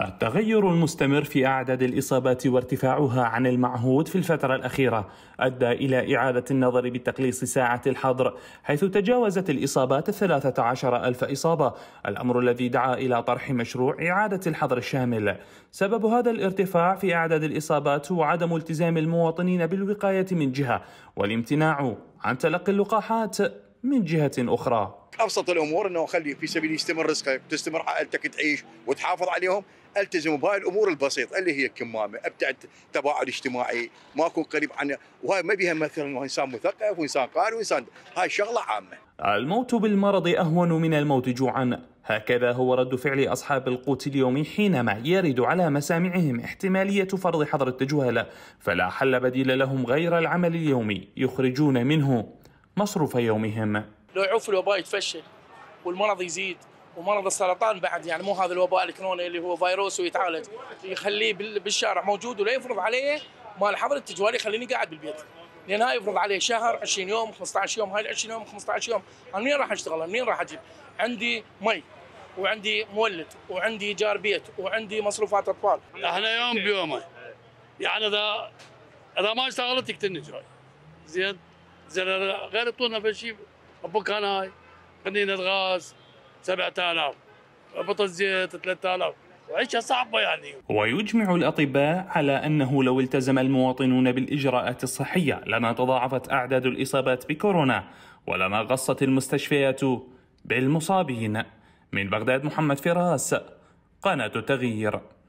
التغير المستمر في أعداد الإصابات وارتفاعها عن المعهود في الفترة الأخيرة أدى إلى إعادة النظر بتقليص ساعة الحظر حيث تجاوزت الإصابات 13 ألف إصابة الأمر الذي دعا إلى طرح مشروع إعادة الحظر الشامل سبب هذا الارتفاع في أعداد الإصابات هو عدم التزام المواطنين بالوقاية من جهة والامتناع عن تلقي اللقاحات من جهة أخرى ابسط الامور انه خلي في سبيل يستمر رزقك تستمر عائلتك تعيش وتحافظ عليهم التزم بهاي الامور البسيطه اللي هي الكمامه ابتعد تباعد اجتماعي ما اكون قريب عن وهاي ما بيها مثلا انسان مثقف وانسان قارئ وانسان هاي شغله عامه الموت بالمرض اهون من الموت جوعا هكذا هو رد فعل أصحاب القوت اليومي حينما يرد على مسامعهم احتمالية فرض حظر التجوال فلا حل بديل لهم غير العمل اليومي يخرجون منه مصروف يومهم لو يعوف الوباء يتفشل والمرض يزيد ومرض السرطان بعد يعني مو هذا الوباء الكروني اللي هو فيروس ويتعالج يخليه بالشارع موجود ولا يفرض عليه مال حظر التجوالي يخليني قاعد بالبيت لان هاي يفرض عليه شهر 20 يوم 15 يوم هاي ال 20 يوم 15 يوم انا منين راح اشتغل؟ منين راح اجيب؟ عندي مي وعندي مولد وعندي ايجار بيت وعندي مصروفات اطفال احنا يوم بيومه يعني اذا اذا ما اشتغلت تكتنج هاي زين زين غير يعطونا في شيء ابو كاناي قنينه غاز 7000 بطل زيت 3000 وعيشة صعبة يعني ويجمع الأطباء على أنه لو التزم المواطنون بالإجراءات الصحية لما تضاعفت أعداد الإصابات بكورونا ولما غصت المستشفيات بالمصابين من بغداد محمد فراس قناة التغيير